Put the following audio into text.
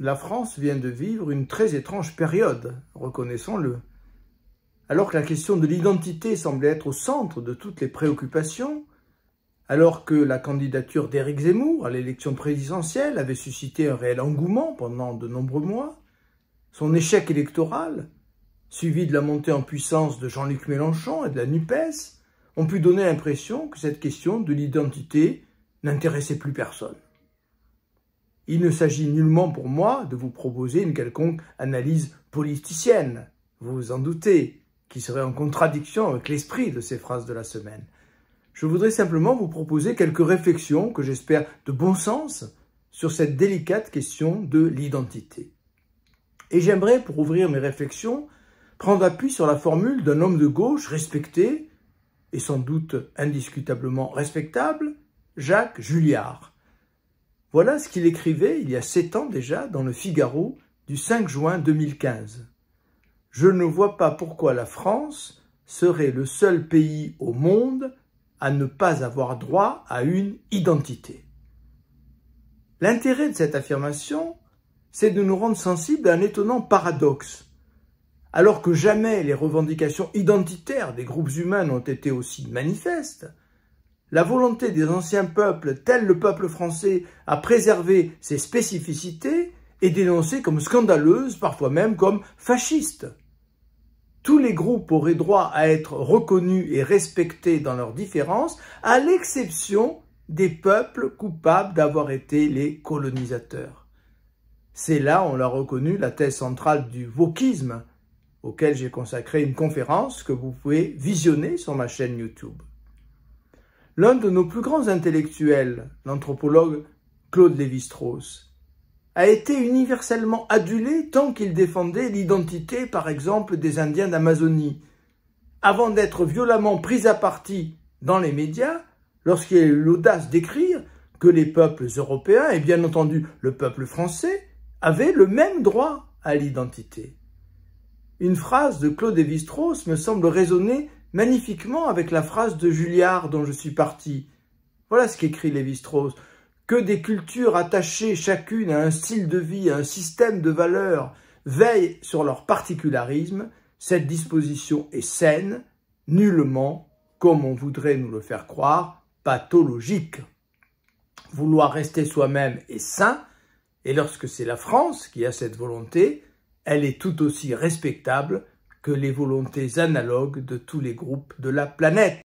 la France vient de vivre une très étrange période, reconnaissons-le. Alors que la question de l'identité semblait être au centre de toutes les préoccupations, alors que la candidature d'Éric Zemmour à l'élection présidentielle avait suscité un réel engouement pendant de nombreux mois, son échec électoral, suivi de la montée en puissance de Jean-Luc Mélenchon et de la NUPES, ont pu donner l'impression que cette question de l'identité n'intéressait plus personne. Il ne s'agit nullement pour moi de vous proposer une quelconque analyse politicienne, vous vous en doutez, qui serait en contradiction avec l'esprit de ces phrases de la semaine. Je voudrais simplement vous proposer quelques réflexions que j'espère de bon sens sur cette délicate question de l'identité. Et j'aimerais, pour ouvrir mes réflexions, prendre appui sur la formule d'un homme de gauche respecté, et sans doute indiscutablement respectable, Jacques Julliard, voilà ce qu'il écrivait il y a sept ans déjà dans le Figaro du 5 juin 2015. Je ne vois pas pourquoi la France serait le seul pays au monde à ne pas avoir droit à une identité. L'intérêt de cette affirmation, c'est de nous rendre sensibles à un étonnant paradoxe. Alors que jamais les revendications identitaires des groupes humains n'ont été aussi manifestes, la volonté des anciens peuples, tel le peuple français, à préserver ses spécificités est dénoncée comme scandaleuse, parfois même comme fasciste. Tous les groupes auraient droit à être reconnus et respectés dans leurs différences, à l'exception des peuples coupables d'avoir été les colonisateurs. C'est là, on l'a reconnu, la thèse centrale du wokisme, auquel j'ai consacré une conférence que vous pouvez visionner sur ma chaîne YouTube l'un de nos plus grands intellectuels, l'anthropologue Claude Lévi-Strauss, a été universellement adulé tant qu'il défendait l'identité, par exemple, des Indiens d'Amazonie, avant d'être violemment pris à partie dans les médias lorsqu'il a eu l'audace d'écrire que les peuples européens, et bien entendu le peuple français, avaient le même droit à l'identité. Une phrase de Claude Lévi-Strauss me semble résonner magnifiquement avec la phrase de Julliard dont je suis parti. Voilà ce qu'écrit Lévi-Strauss. Que des cultures attachées chacune à un style de vie, à un système de valeurs, veillent sur leur particularisme, cette disposition est saine, nullement, comme on voudrait nous le faire croire, pathologique. Vouloir rester soi-même est sain, et lorsque c'est la France qui a cette volonté, elle est tout aussi respectable que les volontés analogues de tous les groupes de la planète.